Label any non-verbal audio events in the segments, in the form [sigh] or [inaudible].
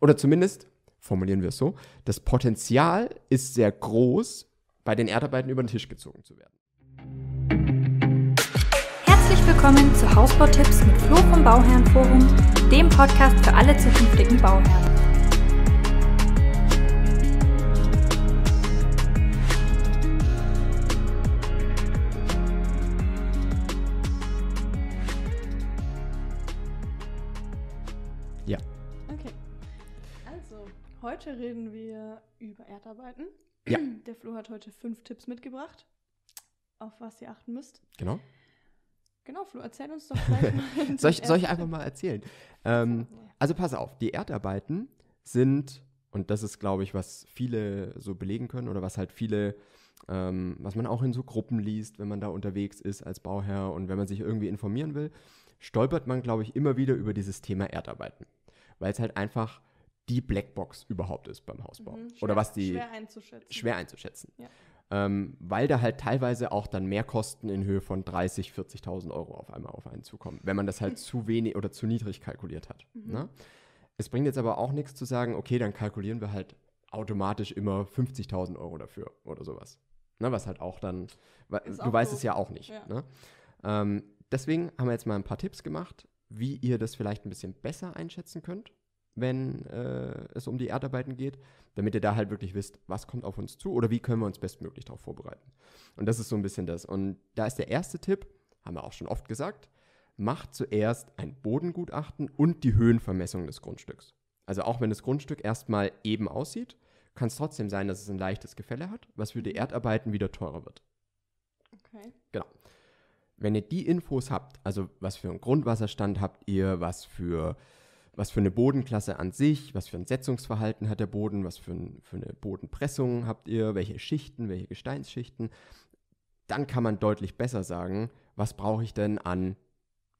Oder zumindest, formulieren wir es so, das Potenzial ist sehr groß, bei den Erdarbeiten über den Tisch gezogen zu werden. Herzlich willkommen zu Hausbautipps mit Flo vom Bauherrenforum, dem Podcast für alle zukünftigen Bauherren. Heute reden wir über Erdarbeiten. Ja. Der Flo hat heute fünf Tipps mitgebracht, auf was ihr achten müsst. Genau. Genau, Flo, erzähl uns doch gleich mal. [laughs] soll, ich, soll ich einfach mal erzählen? Ähm, also pass auf, die Erdarbeiten sind, und das ist, glaube ich, was viele so belegen können oder was halt viele, ähm, was man auch in so Gruppen liest, wenn man da unterwegs ist als Bauherr und wenn man sich irgendwie informieren will, stolpert man, glaube ich, immer wieder über dieses Thema Erdarbeiten. Weil es halt einfach die Blackbox überhaupt ist beim Hausbau. Mhm, schwer, Oder was die. Schwer einzuschätzen. Schwer einzuschätzen. Ja. Ähm, weil da halt teilweise auch dann mehr Kosten in Höhe von 30, 40.000 Euro auf einmal auf einen zukommen, wenn man das halt [laughs] zu wenig oder zu niedrig kalkuliert hat. Mhm. Ne? Es bringt jetzt aber auch nichts zu sagen, okay, dann kalkulieren wir halt automatisch immer 50.000 Euro dafür oder sowas. Ne? Was halt auch dann, weil, du weißt so. es ja auch nicht. Ja. Ne? Ähm, deswegen haben wir jetzt mal ein paar Tipps gemacht, wie ihr das vielleicht ein bisschen besser einschätzen könnt wenn äh, es um die Erdarbeiten geht, damit ihr da halt wirklich wisst, was kommt auf uns zu oder wie können wir uns bestmöglich darauf vorbereiten. Und das ist so ein bisschen das. Und da ist der erste Tipp, haben wir auch schon oft gesagt, macht zuerst ein Bodengutachten und die Höhenvermessung des Grundstücks. Also auch wenn das Grundstück erstmal eben aussieht, kann es trotzdem sein, dass es ein leichtes Gefälle hat, was für die mhm. Erdarbeiten wieder teurer wird. Okay. Genau. Wenn ihr die Infos habt, also was für einen Grundwasserstand habt ihr, was für was für eine Bodenklasse an sich, was für ein Setzungsverhalten hat der Boden, was für, ein, für eine Bodenpressung habt ihr, welche Schichten, welche Gesteinsschichten. Dann kann man deutlich besser sagen, was brauche ich denn an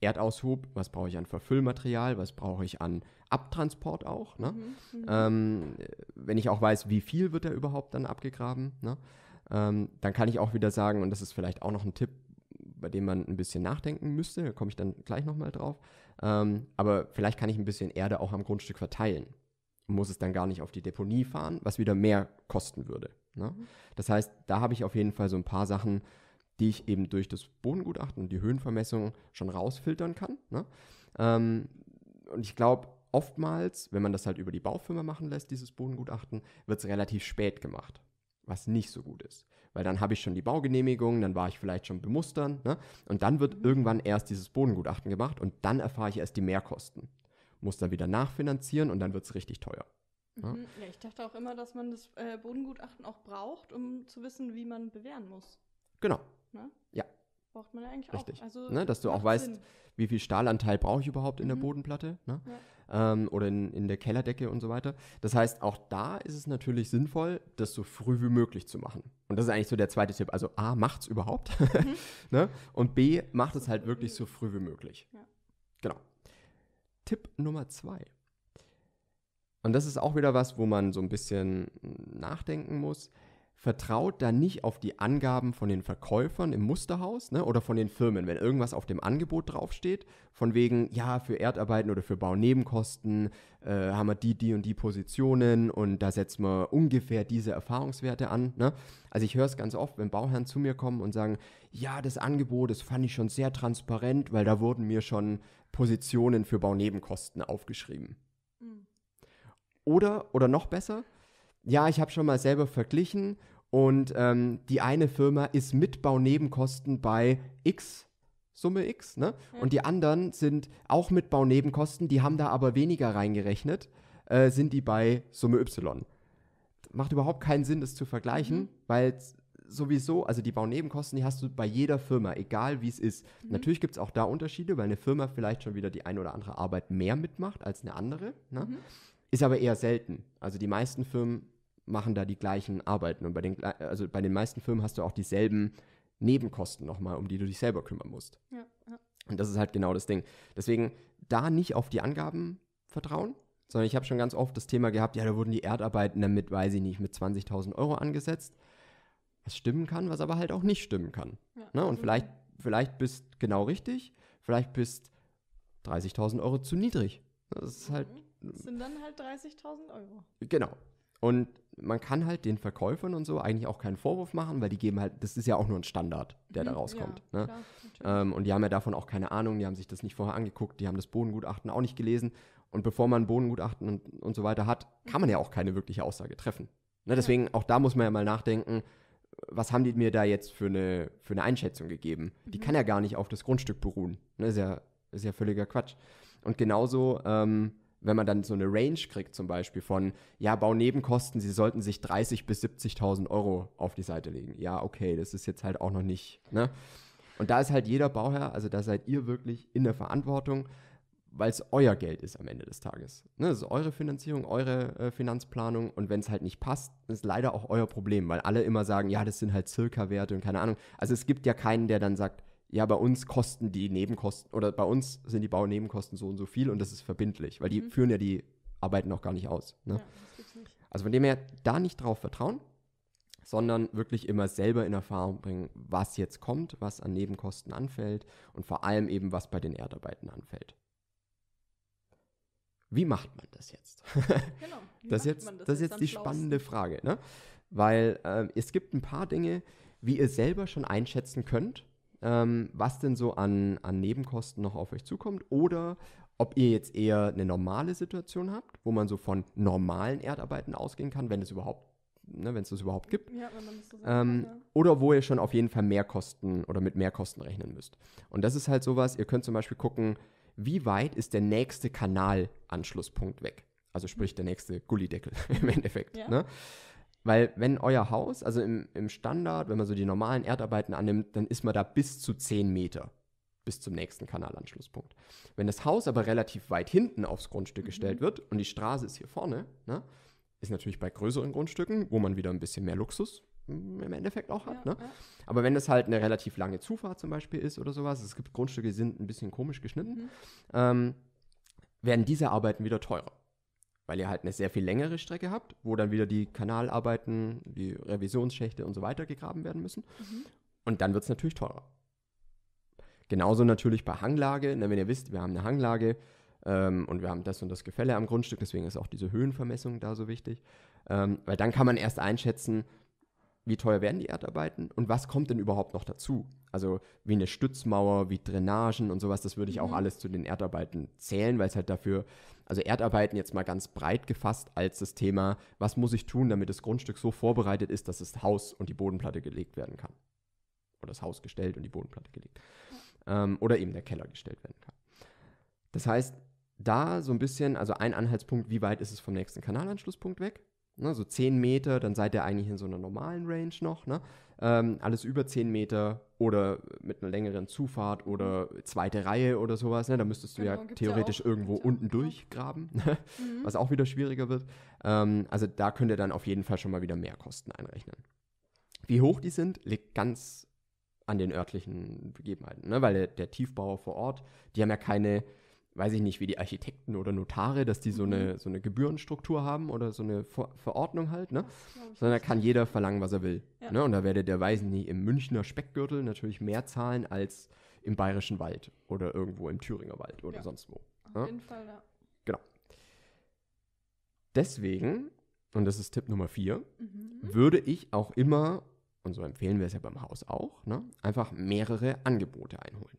Erdaushub, was brauche ich an Verfüllmaterial, was brauche ich an Abtransport auch. Ne? Mhm. mhm. Ähm, wenn ich auch weiß, wie viel wird da überhaupt dann abgegraben, ne? ähm, dann kann ich auch wieder sagen, und das ist vielleicht auch noch ein Tipp, bei dem man ein bisschen nachdenken müsste, da komme ich dann gleich nochmal drauf, ähm, aber vielleicht kann ich ein bisschen Erde auch am Grundstück verteilen. und Muss es dann gar nicht auf die Deponie fahren, was wieder mehr kosten würde. Ne? Mhm. Das heißt, da habe ich auf jeden Fall so ein paar Sachen, die ich eben durch das Bodengutachten und die Höhenvermessung schon rausfiltern kann. Ne? Ähm, und ich glaube, oftmals, wenn man das halt über die Baufirma machen lässt, dieses Bodengutachten, wird es relativ spät gemacht was nicht so gut ist. Weil dann habe ich schon die Baugenehmigung, dann war ich vielleicht schon bemustern ne? und dann wird mhm. irgendwann erst dieses Bodengutachten gemacht und dann erfahre ich erst die Mehrkosten. Muss dann wieder nachfinanzieren und dann wird es richtig teuer. Ne? Mhm. Ja, ich dachte auch immer, dass man das äh, Bodengutachten auch braucht, um zu wissen, wie man bewähren muss. Genau. Ne? Ja, braucht man ja eigentlich Richtig. auch. Also ne, dass du auch weißt, wie viel Stahlanteil brauche ich überhaupt in mhm. der Bodenplatte ne? ja. ähm, oder in, in der Kellerdecke und so weiter. Das heißt, auch da ist es natürlich sinnvoll, das so früh wie möglich zu machen. Und das ist eigentlich so der zweite Tipp. Also A, macht es überhaupt. [laughs] Mhm. ne? Und B, macht so es halt wirklich so früh wie möglich. Ja. Genau. Tipp Nummer zwei. Und das ist auch wieder was, wo man so ein bisschen nachdenken muss vertraut da nicht auf die Angaben von den Verkäufern im Musterhaus ne, oder von den Firmen, wenn irgendwas auf dem Angebot draufsteht, von wegen, ja, für Erdarbeiten oder für Baunebenkosten äh, haben wir die, die und die Positionen und da setzen wir ungefähr diese Erfahrungswerte an. Ne? Also ich höre es ganz oft, wenn Bauherren zu mir kommen und sagen, ja, das Angebot, das fand ich schon sehr transparent, weil da wurden mir schon Positionen für Baunebenkosten aufgeschrieben. Hm. Oder, oder noch besser, ja, ich habe schon mal selber verglichen und ähm, die eine Firma ist mit Baunebenkosten bei X, Summe X, ne? Mhm. Und die anderen sind auch mit Baunebenkosten, die haben da aber weniger reingerechnet, äh, sind die bei Summe Y. Macht überhaupt keinen Sinn, das zu vergleichen, mhm. weil sowieso, also die Baunebenkosten, die hast du bei jeder Firma, egal wie es ist. Mhm. Natürlich gibt es auch da Unterschiede, weil eine Firma vielleicht schon wieder die eine oder andere Arbeit mehr mitmacht als eine andere. Ne? Mhm. Ist aber eher selten. Also die meisten Firmen machen da die gleichen Arbeiten. Und bei den, also bei den meisten Firmen hast du auch dieselben Nebenkosten nochmal, um die du dich selber kümmern musst. Ja, ja. Und das ist halt genau das Ding. Deswegen da nicht auf die Angaben vertrauen, sondern ich habe schon ganz oft das Thema gehabt, ja, da wurden die Erdarbeiten damit, weiß ich nicht, mit 20.000 Euro angesetzt. Was stimmen kann, was aber halt auch nicht stimmen kann. Ja. Ne? Und mhm. vielleicht, vielleicht bist genau richtig, vielleicht bist 30.000 Euro zu niedrig. Das ist halt. Das mhm. sind dann halt 30.000 Euro. Genau. Und man kann halt den Verkäufern und so eigentlich auch keinen Vorwurf machen, weil die geben halt, das ist ja auch nur ein Standard, der da mhm. rauskommt. Ja, ne? klar, ähm, und die haben ja davon auch keine Ahnung, die haben sich das nicht vorher angeguckt, die haben das Bodengutachten auch nicht gelesen. Und bevor man Bodengutachten und, und so weiter hat, kann man ja auch keine wirkliche Aussage treffen. Ne? Deswegen, ja. auch da muss man ja mal nachdenken, was haben die mir da jetzt für eine, für eine Einschätzung gegeben? Mhm. Die kann ja gar nicht auf das Grundstück beruhen. Ne? Ist, ja, ist ja völliger Quatsch. Und genauso ähm, wenn man dann so eine Range kriegt, zum Beispiel von, ja, Baunebenkosten, sie sollten sich 30 bis 70.000 Euro auf die Seite legen. Ja, okay, das ist jetzt halt auch noch nicht, ne? Und da ist halt jeder Bauherr, also da seid ihr wirklich in der Verantwortung, weil es euer Geld ist am Ende des Tages. Ne, das ist eure Finanzierung, eure äh, Finanzplanung und wenn es halt nicht passt, ist leider auch euer Problem, weil alle immer sagen, ja, das sind halt Circa-Werte und keine Ahnung. Also es gibt ja keinen, der dann sagt, ja, bei uns kosten die Nebenkosten oder bei uns sind die Baunebenkosten so und so viel und das ist verbindlich, weil die mhm. führen ja die Arbeiten auch gar nicht aus. Ne? Ja, nicht. Also von dem her da nicht drauf vertrauen, sondern wirklich immer selber in Erfahrung bringen, was jetzt kommt, was an Nebenkosten anfällt und vor allem eben, was bei den Erdarbeiten anfällt. Wie macht man das jetzt? genau. [laughs] Das, jetzt, das, das, ist jetzt die Klaus? spannende Frage, ne? weil ähm, es gibt ein paar Dinge, wie ihr selber schon einschätzen könnt, ähm, was denn so an, an Nebenkosten noch auf euch zukommt oder ob ihr jetzt eher eine normale Situation habt, wo man so von normalen Erdarbeiten ausgehen kann, wenn es überhaupt ne, wenn es das überhaupt gibt. Ja, so ähm, kann, ja. Oder wo ihr schon auf jeden Fall mehr Kosten oder mit mehr Kosten rechnen müsst. Und das ist halt sowas, ihr könnt zum Beispiel gucken, wie weit ist der nächste Kanalanschlusspunkt weg? Also sprich der nächste Gullideckel [laughs] im Endeffekt. Ja. Ne? Weil wenn euer Haus, also im, im Standard, wenn man so die normalen Erdarbeiten annimmt, dann ist man da bis zu 10 Meter bis zum nächsten Kanalanschlusspunkt. Wenn das Haus aber relativ weit hinten aufs Grundstück mhm. gestellt wird und die Straße ist hier vorne, ne, ist natürlich bei größeren Grundstücken, wo man wieder ein bisschen mehr Luxus hm, im Endeffekt auch hat. Ja, ne? ja. Aber wenn das halt eine relativ lange Zufahrt zum Beispiel ist oder sowas, es gibt Grundstücke, die sind ein bisschen komisch geschnitten, mhm. ähm, werden diese Arbeiten wieder teurer weil ihr halt eine sehr viel längere Strecke habt, wo dann wieder die Kanalarbeiten, die Revisionsschächte und so weiter gegraben werden müssen. Mhm. Und dann wird es natürlich teurer. Genauso natürlich bei Hanglage, ne, wenn ihr wisst, wir haben eine Hanglage ähm, und wir haben das und das Gefälle am Grundstück, deswegen ist auch diese Höhenvermessung da so wichtig, ähm, weil dann kann man erst einschätzen, wie teuer werden die Erdarbeiten und was kommt denn überhaupt noch dazu? Also wie eine Stützmauer, wie Drainagen und sowas, das würde ich mhm. auch alles zu den Erdarbeiten zählen, weil es halt dafür also Erdarbeiten jetzt mal ganz breit gefasst als das Thema, was muss ich tun, damit das Grundstück so vorbereitet ist, dass das Haus und die Bodenplatte gelegt werden kann. Oder das Haus gestellt und die Bodenplatte gelegt. Ähm, oder eben der Keller gestellt werden kann. Das heißt, da so ein bisschen, also ein Anhaltspunkt, wie weit ist es vom nächsten Kanalanschlusspunkt weg? Ne, so 10 Meter, dann seid ihr eigentlich in so einer normalen Range noch. Ne? ähm, alles über 10 Meter oder mit einer längeren Zufahrt oder zweite Reihe oder sowas. Ne? Da müsstest du genau, ja theoretisch ja auch, irgendwo unten durchgraben, [laughs] mhm. was auch wieder schwieriger wird. Ähm, also da könnt ihr dann auf jeden Fall schon mal wieder mehr Kosten einrechnen. Wie hoch die sind, liegt ganz an den örtlichen Begebenheiten, ne? weil der, der Tiefbauer vor Ort, die haben ja keine, weiß ich nicht, wie die Architekten oder Notare, dass die so, mhm. eine, so eine Gebührenstruktur haben oder so eine Ver Verordnung halt, ne? sondern da kann jeder verlangen, was er will. Ja. Ne, und da werdet ihr, weiß nicht, im Münchner Speckgürtel natürlich mehr zahlen als im Bayerischen Wald oder irgendwo im Thüringer Wald oder ja. sonst wo. Ne? Auf jeden Fall, ja. Genau. Deswegen, und das ist Tipp Nummer vier, mhm. würde ich auch immer, und so empfehlen wir es ja beim Haus auch, ne, einfach mehrere Angebote einholen.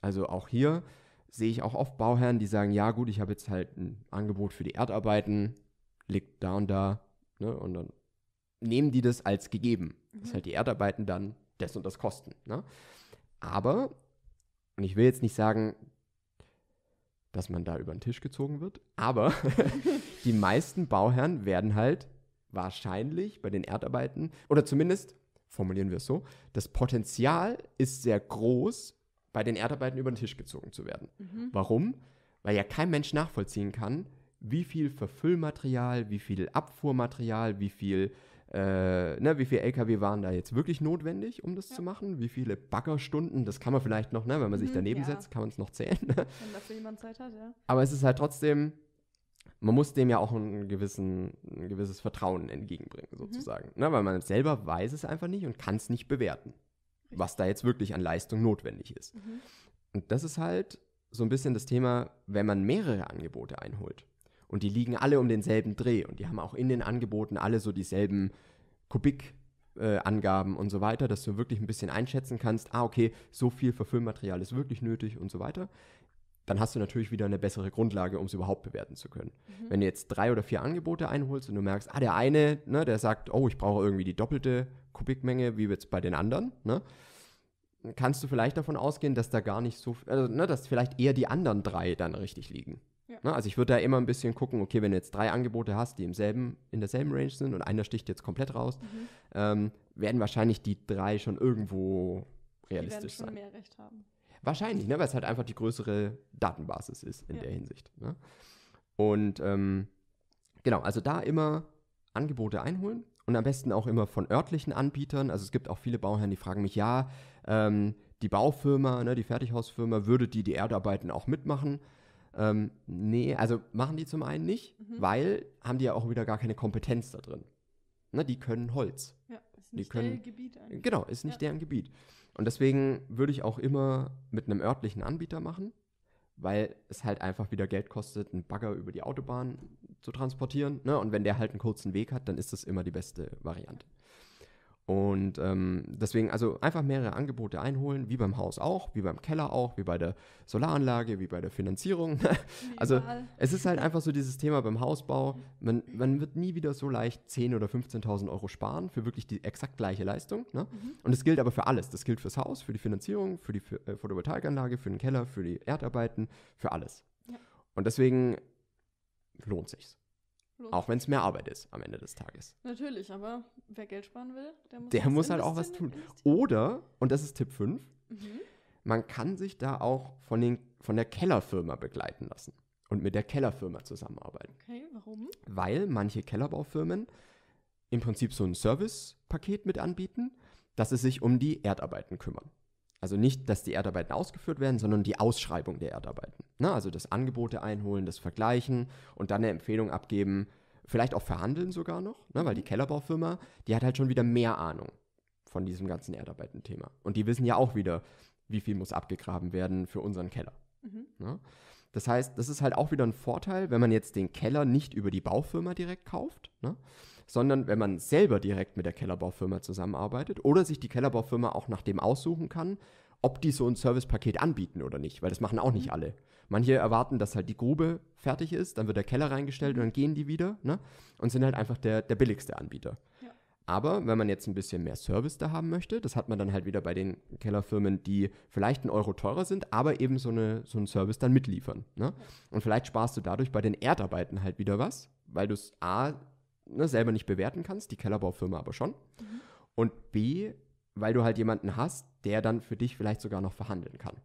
Also auch hier sehe ich auch oft Bauherren, die sagen, ja gut, ich habe jetzt halt ein Angebot für die Erdarbeiten, liegt da und da, ne, und dann nehmen die das als gegeben, mhm. dass halt die Erdarbeiten dann das und das kosten. Ne? Aber, und ich will jetzt nicht sagen, dass man da über den Tisch gezogen wird, aber [laughs] die meisten Bauherren werden halt wahrscheinlich bei den Erdarbeiten, oder zumindest formulieren wir es so, das Potenzial ist sehr groß, bei den Erdarbeiten über den Tisch gezogen zu werden. Mhm. Warum? Weil ja kein Mensch nachvollziehen kann, wie viel Verfüllmaterial, wie viel Abfuhrmaterial, wie viel äh, na, ne, wie viele LKW waren da jetzt wirklich notwendig, um das ja. zu machen? Wie viele Baggerstunden? Das kann man vielleicht noch, ne, wenn man sich mhm, daneben ja. setzt, kann man es noch zählen. Ne? Wenn dafür jemand Zeit hat, ja. Aber es ist halt trotzdem, man muss dem ja auch einen gewissen, ein gewisses Vertrauen entgegenbringen, mhm. sozusagen. Mhm. Ne, weil man selber weiß es einfach nicht und kann es nicht bewerten, Richtig. was da jetzt wirklich an Leistung notwendig ist. Mhm. Und das ist halt so ein bisschen das Thema, wenn man mehrere Angebote einholt und die liegen alle um denselben Dreh und die haben auch in den Angeboten alle so dieselben Kubikangaben Äh, und so weiter, dass du wirklich ein bisschen einschätzen kannst, ah, okay, so viel Verfüllmaterial ist wirklich nötig und so weiter dann hast du natürlich wieder eine bessere Grundlage, um es überhaupt bewerten zu können. Mhm. Wenn du jetzt drei oder vier Angebote einholst und du merkst, ah, der eine, ne, der sagt, oh, ich brauche irgendwie die doppelte Kubikmenge wie jetzt bei den anderen, ne, kannst du vielleicht davon ausgehen, dass da gar nicht so, also, ne, dass vielleicht eher die anderen drei dann richtig liegen. Ja. Ne? also ich würde da immer ein bisschen gucken, okay, wenn du jetzt drei Angebote hast, die im selben, in derselben Range sind und einer sticht jetzt komplett raus, mhm. ähm, werden wahrscheinlich die drei schon irgendwo realistisch die werden schon sein. mehr Recht haben. Wahrscheinlich, ne, weil es halt einfach die größere Datenbasis ist in ja. der Hinsicht. Ne? Und ähm, genau, also da immer Angebote einholen und am besten auch immer von örtlichen Anbietern. Also es gibt auch viele Bauherren, die fragen mich, ja, ähm, die Baufirma, ne, die Fertighausfirma, würde die die Erdarbeiten auch mitmachen? Ähm, nee, also machen die zum einen nicht, mhm. weil haben die ja auch wieder gar keine Kompetenz da drin. Ne, die können Holz. Ja, ist nicht die können, deren Gebiet eigentlich. Genau, ist nicht ja. deren Gebiet. Und deswegen würde ich auch immer mit einem örtlichen Anbieter machen, weil es halt einfach wieder Geld kostet, einen Bagger über die Autobahn zu transportieren. Ne? Und wenn der halt einen kurzen Weg hat, dann ist das immer die beste Variante. Ja. Und ähm, deswegen also einfach mehrere Angebote einholen, wie beim Haus auch, wie beim Keller auch, wie bei der Solaranlage, wie bei der Finanzierung. [laughs] also es ist halt einfach so dieses Thema beim Hausbau, man, man wird nie wieder so leicht 10.000 oder 15.000 Euro sparen für wirklich die exakt gleiche Leistung. Ne? Mhm. Und das gilt aber für alles. Das gilt fürs Haus, für die Finanzierung, für die äh, Photovoltaikanlage, für den Keller, für die Erdarbeiten, für alles. Ja. Und deswegen lohnt sich's. Auch wenn es mehr Arbeit ist am Ende des Tages. Natürlich, aber wer Geld sparen will, der muss, der muss halt auch was tun. Oder, und das ist Tipp 5, mhm. man kann sich da auch von, den, von der Kellerfirma begleiten lassen und mit der Kellerfirma zusammenarbeiten. Okay, warum? Weil manche Kellerbaufirmen im Prinzip so ein Servicepaket mit anbieten, dass sie sich um die Erdarbeiten kümmern. Also nicht, dass die Erdarbeiten ausgeführt werden, sondern die Ausschreibung der Erdarbeiten. Ne? Also das Angebote einholen, das Vergleichen und dann eine Empfehlung abgeben, vielleicht auch verhandeln sogar noch, ne? weil die mhm. Kellerbaufirma, die hat halt schon wieder mehr Ahnung von diesem ganzen Erdarbeitenthema. Und die wissen ja auch wieder, wie viel muss abgegraben werden für unseren Keller. Mhm. Ne? Das heißt, das ist halt auch wieder ein Vorteil, wenn man jetzt den Keller nicht über die Baufirma direkt kauft, ne? sondern wenn man selber direkt mit der Kellerbaufirma zusammenarbeitet oder sich die Kellerbaufirma auch nach dem aussuchen kann, ob die so ein Servicepaket anbieten oder nicht, weil das machen auch nicht mhm. alle. Manche erwarten, dass halt die Grube fertig ist, dann wird der Keller reingestellt und dann gehen die wieder ne? und sind halt einfach der, der billigste Anbieter. Aber wenn man jetzt ein bisschen mehr Service da haben möchte, das hat man dann halt wieder bei den Kellerfirmen, die vielleicht einen Euro teurer sind, aber eben so, eine, so einen Service dann mitliefern. Ne? Und vielleicht sparst du dadurch bei den Erdarbeiten halt wieder was, weil du es A ne, selber nicht bewerten kannst, die Kellerbaufirma aber schon. Mhm. Und B, weil du halt jemanden hast, der dann für dich vielleicht sogar noch verhandeln kann.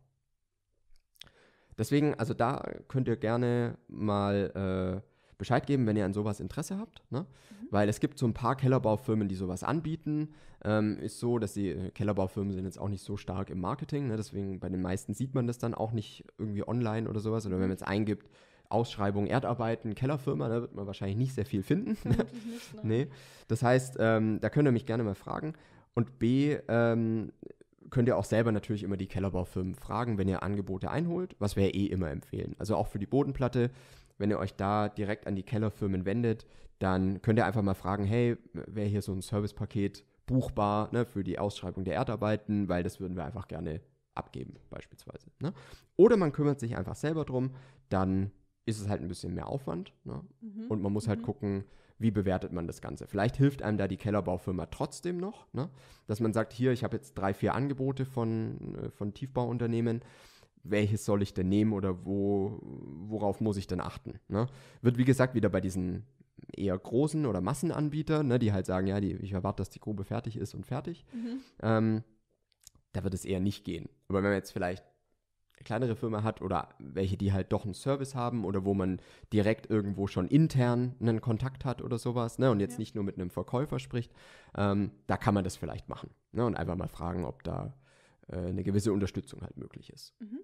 Deswegen, also da könnt ihr gerne mal äh, Bescheid geben, wenn ihr an sowas Interesse habt. Ne? Mhm. Weil es gibt so ein paar Kellerbaufirmen, die sowas anbieten. Ähm, ist so, dass die äh, Kellerbaufirmen sind jetzt auch nicht so stark im Marketing. Ne? Deswegen bei den meisten sieht man das dann auch nicht irgendwie online oder sowas. Oder wenn man jetzt eingibt, Ausschreibung Erdarbeiten, Kellerfirma, da wird man wahrscheinlich nicht sehr viel finden. [laughs] nicht, ne? nee. Das heißt, ähm, da könnt ihr mich gerne mal fragen. Und B, ähm, könnt ihr auch selber natürlich immer die Kellerbaufirmen fragen, wenn ihr Angebote einholt, was wir ja eh immer empfehlen. Also auch für die Bodenplatte wenn ihr euch da direkt an die Kellerfirmen wendet, dann könnt ihr einfach mal fragen, hey, wäre hier so ein Servicepaket buchbar ne, für die Ausschreibung der Erdarbeiten, weil das würden wir einfach gerne abgeben beispielsweise. Ne? Oder man kümmert sich einfach selber drum, dann ist es halt ein bisschen mehr Aufwand ne? mhm. und man muss halt mhm. gucken, wie bewertet man das Ganze. Vielleicht hilft einem da die Kellerbaufirma trotzdem noch, ne? dass man sagt, hier, ich habe jetzt drei, vier Angebote von, äh, von Tiefbauunternehmen welches soll ich denn nehmen oder wo, worauf muss ich denn achten? Ne? Wird wie gesagt wieder bei diesen eher großen oder Massenanbietern, ne, die halt sagen, ja, die, ich erwarte, dass die Grube fertig ist und fertig. Mhm. Ähm, da wird es eher nicht gehen. Aber wenn man jetzt vielleicht eine kleinere Firma hat oder welche, die halt doch einen Service haben oder wo man direkt irgendwo schon intern einen Kontakt hat oder sowas, ne, und jetzt ja. nicht nur mit einem Verkäufer spricht, ähm, da kann man das vielleicht machen. Ne, und einfach mal fragen, ob da äh, eine gewisse Unterstützung halt möglich ist. Mhm.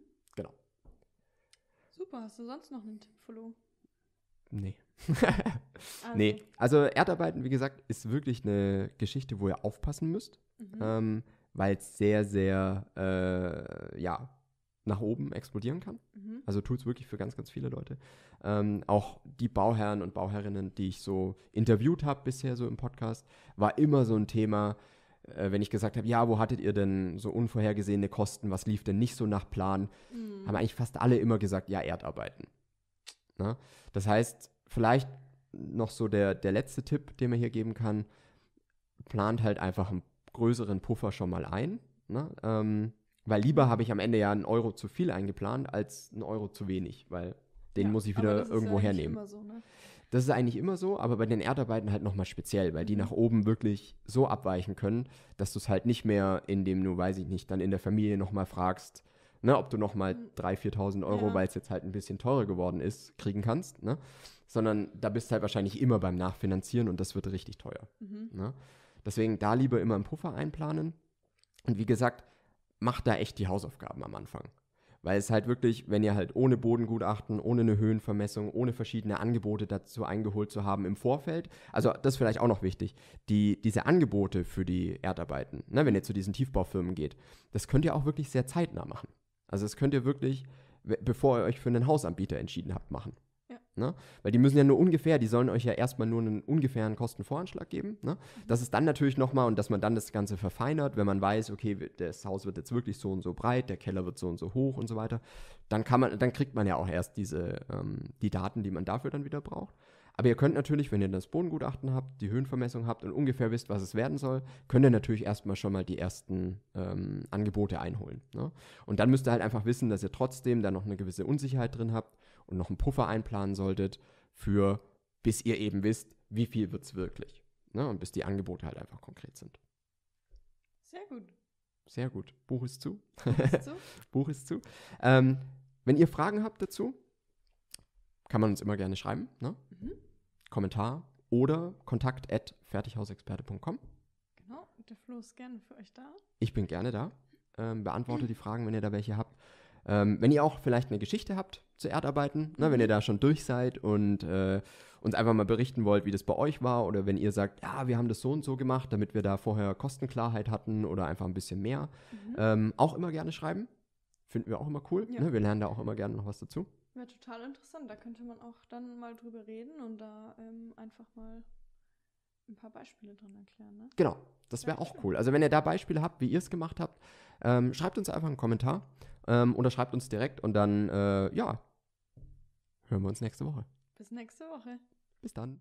Super, hast du sonst noch einen Tipp, Flo? [laughs] Nee. also. Nee. Also Erdarbeiten, wie gesagt, ist wirklich eine Geschichte, wo ihr aufpassen müsst, mhm. ähm, weil es sehr, sehr, äh, ja, nach oben explodieren kann. Mhm. Also tut es wirklich für ganz, ganz viele Leute. Ähm, auch die Bauherren und Bauherrinnen, die ich so interviewt habe bisher so im Podcast, war immer so ein Thema, äh, wenn ich gesagt habe, ja, wo hattet ihr denn so unvorhergesehene Kosten, was lief denn nicht so nach Plan? Mhm haben eigentlich fast alle immer gesagt, ja, Erdarbeiten. Na? Ne? Das heißt, vielleicht noch so der, der letzte Tipp, den man hier geben kann, plant halt einfach einen größeren Puffer schon mal ein. Ne? Ähm, weil lieber habe ich am Ende ja einen Euro zu viel eingeplant als einen Euro zu wenig, weil den ja, muss ich wieder irgendwo ja hernehmen. So, ne? Das ist eigentlich immer so, aber bei den Erdarbeiten halt nochmal speziell, weil mhm. die nach oben wirklich so abweichen können, dass du es halt nicht mehr in dem, nur weiß ich nicht, dann in der Familie nochmal fragst, ne, ob du nochmal 3.000, 4.000 Euro, ja. weil es jetzt halt ein bisschen teurer geworden ist, kriegen kannst, ne? sondern da bist du halt wahrscheinlich immer beim Nachfinanzieren und das wird richtig teuer. Mhm. Ne? Deswegen da lieber immer einen Puffer einplanen und wie gesagt, macht da echt die Hausaufgaben am Anfang. Weil es halt wirklich, wenn ihr halt ohne Bodengutachten, ohne eine Höhenvermessung, ohne verschiedene Angebote dazu eingeholt zu haben im Vorfeld, also das ist vielleicht auch noch wichtig, die, diese Angebote für die Erdarbeiten, ne, wenn ihr zu diesen Tiefbaufirmen geht, das könnt ihr auch wirklich sehr zeitnah machen. Also das könnt ihr wirklich, bevor ihr euch für einen Hausanbieter entschieden habt, machen. Ne? Weil die müssen ja nur ungefähr, die sollen euch ja erstmal nur einen ungefähren Kostenvoranschlag geben. Ne? Mhm. Das ist dann natürlich nochmal und dass man dann das Ganze verfeinert, wenn man weiß, okay, das Haus wird jetzt wirklich so und so breit, der Keller wird so und so hoch und so weiter, dann kann man, dann kriegt man ja auch erst diese, ähm, die Daten, die man dafür dann wieder braucht. Aber ihr könnt natürlich, wenn ihr das Bodengutachten habt, die Höhenvermessung habt und ungefähr wisst, was es werden soll, könnt ihr natürlich erstmal schon mal die ersten ähm, Angebote einholen. Ne? Und dann müsst ihr halt einfach wissen, dass ihr trotzdem da noch eine gewisse Unsicherheit drin habt und noch einen Puffer einplanen solltet für, bis ihr eben wisst, wie viel wird es wirklich. Ne? Und bis die Angebote halt einfach konkret sind. Sehr gut. Sehr gut. Buch ist zu. Buch ist zu. [laughs] Buch ist zu. Ähm, wenn ihr Fragen habt dazu, kann man uns immer gerne schreiben. Ne? Mhm. Kommentar oder kontakt at fertighausexperte.com. Genau, der Flo ist gerne für euch da. Ich bin gerne da. Ähm, beantworte mhm. die Fragen, wenn ihr da welche habt. Ähm, wenn ihr auch vielleicht eine Geschichte habt zu Erdarbeiten, ne, wenn ihr mhm. da schon durch seid und äh, uns einfach mal berichten wollt, wie das bei euch war oder wenn ihr sagt, ja, wir haben das so und so gemacht, damit wir da vorher Kostenklarheit hatten oder einfach ein bisschen mehr, mhm. ähm, auch immer gerne schreiben. Finden wir auch immer cool. Ja. Ne? Wir lernen da auch immer gerne noch was dazu. Wäre total interessant. Da könnte man auch dann mal drüber reden und da ähm, einfach mal ein paar Beispiele drin erklären. Ne? Genau, das wäre auch cool. Also wenn ihr da Beispiele habt, wie ihr es gemacht habt, ähm, schreibt uns einfach einen Kommentar ähm, oder schreibt uns direkt und dann, äh, ja, hören wir uns nächste Woche. Bis nächste Woche. Bis dann.